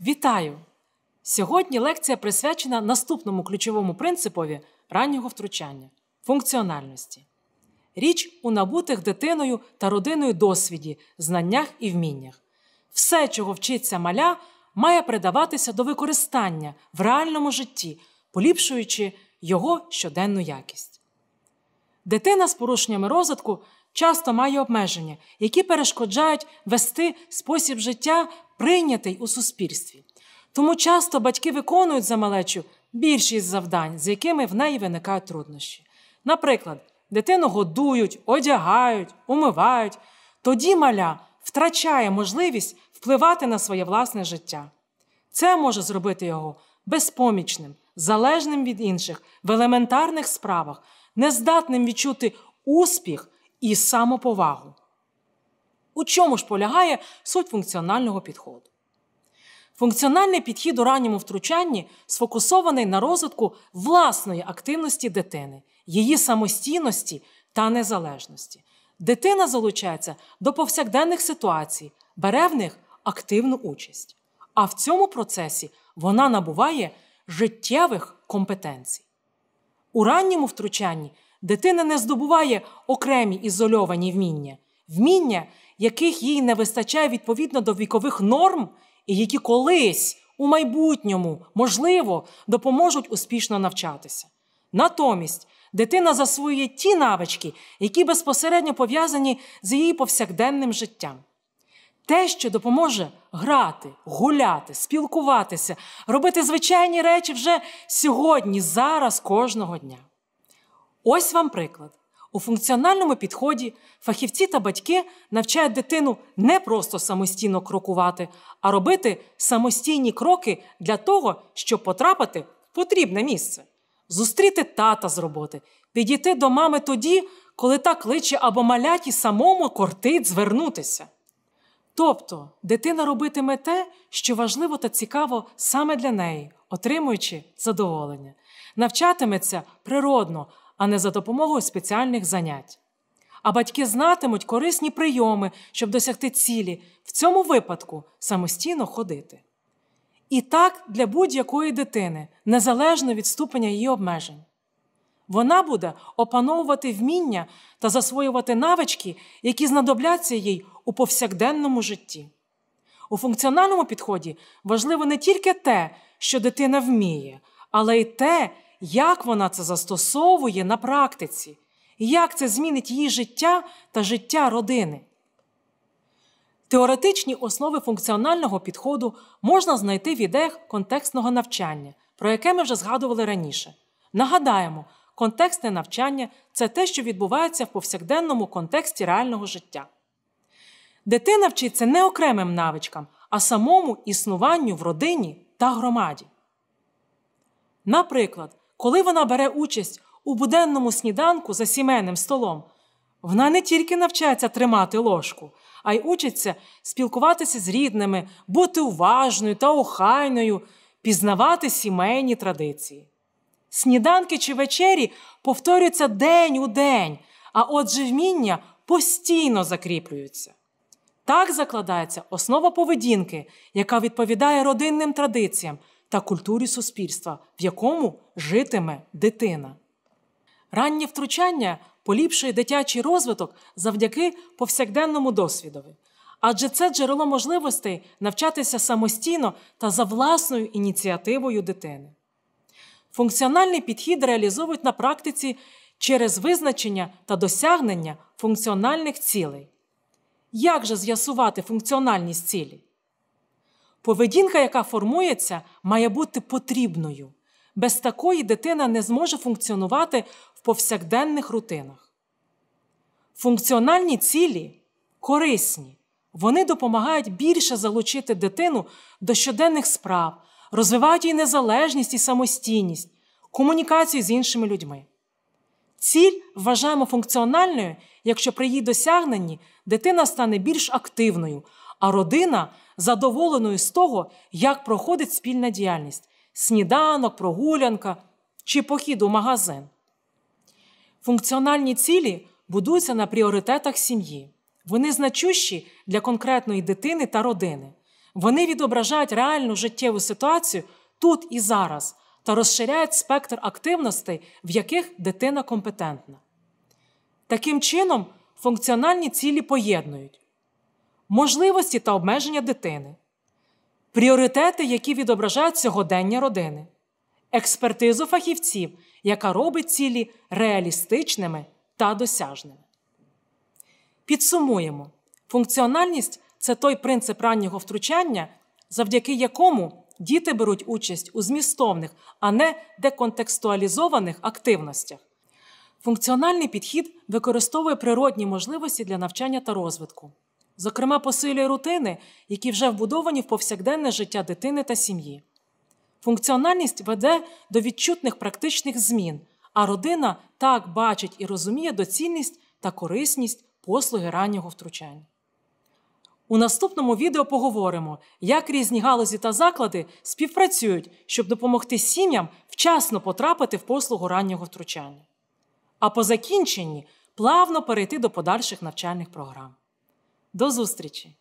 Вітаю! Сьогодні лекція присвячена наступному ключовому принципові раннього втручання функціональності. Річ у набутих дитиною та родиною досвіді, знаннях і вміннях. Все, чого вчиться маля, має придаватися до використання в реальному житті, поліпшуючи його щоденну якість. Дитина з порушеннями розвитку часто має обмеження, які перешкоджають вести спосіб життя, прийнятий у суспільстві. Тому часто батьки виконують за малечу більшість завдань, з якими в неї виникають труднощі. Наприклад, дитину годують, одягають, умивають, тоді маля втрачає можливість впливати на своє власне життя. Це може зробити його безпомічним залежним від інших в елементарних справах, нездатним відчути успіх і самоповагу. У чому ж полягає суть функціонального підходу? Функціональний підхід у ранньому втручанні сфокусований на розвитку власної активності дитини, її самостійності та незалежності. Дитина залучається до повсякденних ситуацій, бере в них активну участь. А в цьому процесі вона набуває життєвих компетенцій. У ранньому втручанні дитина не здобуває окремі ізольовані вміння, вміння, яких їй не вистачає відповідно до вікових норм, і які колись у майбутньому, можливо, допоможуть успішно навчатися. Натомість дитина засвоює ті навички, які безпосередньо пов'язані з її повсякденним життям те, що допоможе грати, гуляти, спілкуватися, робити звичайні речі вже сьогодні, зараз, кожного дня. Ось вам приклад. У функціональному підході фахівці та батьки навчають дитину не просто самостійно крокувати, а робити самостійні кроки для того, щоб потрапити в потрібне місце, зустріти тата з роботи, підійти до мами тоді, коли та кличе або маляті самому кортить звернутися. Тобто дитина робитиме те, що важливо та цікаво саме для неї, отримуючи задоволення, навчатиметься природно, а не за допомогою спеціальних занять. А батьки знатимуть корисні прийоми, щоб досягти цілі, в цьому випадку самостійно ходити. І так для будь-якої дитини, незалежно від ступеня її обмежень. Вона буде опановувати вміння та засвоювати навички, які знадобляться їй у повсякденному житті. У функціональному підході важливо не тільки те, що дитина вміє, але й те, як вона це застосовує на практиці, як це змінить її життя та життя родини. Теоретичні основи функціонального підходу можна знайти в ідеях контекстного навчання, про яке ми вже згадували раніше. Нагадаємо, контекстне навчання це те, що відбувається в повсякденному контексті реального життя. Дитина вчиться не окремим навичкам, а самому існуванню в родині та громаді. Наприклад, коли вона бере участь у буденному сніданку за сімейним столом, вона не тільки навчається тримати ложку, а й учиться спілкуватися з рідними, бути уважною та охайною, пізнавати сімейні традиції. Сніданки чи вечері повторюються день у день, а отже, вміння постійно закріплюються. Так закладається основа поведінки, яка відповідає родинним традиціям та культурі суспільства, в якому житиме дитина. Раннє втручання поліпшує дитячий розвиток завдяки повсякденному досвідові, адже це джерело можливостей навчатися самостійно та за власною ініціативою дитини. Функціональний підхід реалізовують на практиці через визначення та досягнення функціональних цілей. Як же з'ясувати функціональність цілі? Поведінка, яка формується, має бути потрібною. Без такої дитина не зможе функціонувати в повсякденних рутинах. Функціональні цілі корисні. Вони допомагають більше залучити дитину до щоденних справ, розвивають її незалежність і самостійність, комунікацію з іншими людьми. Ціль вважаємо функціональною, якщо при її досягненні дитина стане більш активною, а родина задоволеною з того, як проходить спільна діяльність сніданок, прогулянка чи похід у магазин. Функціональні цілі будуються на пріоритетах сім'ї. Вони значущі для конкретної дитини та родини. Вони відображають реальну життєву ситуацію тут і зараз, та розширяють спектр активностей, в яких дитина компетентна. Таким чином, функціональні цілі поєднують можливості та обмеження дитини, пріоритети, які відображають сьогодення родини, експертизу фахівців, яка робить цілі реалістичними та досяжними. Підсумуємо, функціональність це той принцип раннього втручання, завдяки якому діти беруть участь у змістовних, а не деконтекстуалізованих активностях. Функціональний підхід використовує природні можливості для навчання та розвитку, зокрема, посилює рутини, які вже вбудовані в повсякденне життя дитини та сім'ї. Функціональність веде до відчутних практичних змін, а родина так бачить і розуміє доцільність та корисність послуги раннього втручання. У наступному відео поговоримо, як різні галузі та заклади співпрацюють, щоб допомогти сім'ям вчасно потрапити в послугу раннього втручання. А по закінченні плавно перейти до подальших навчальних програм. До зустрічі!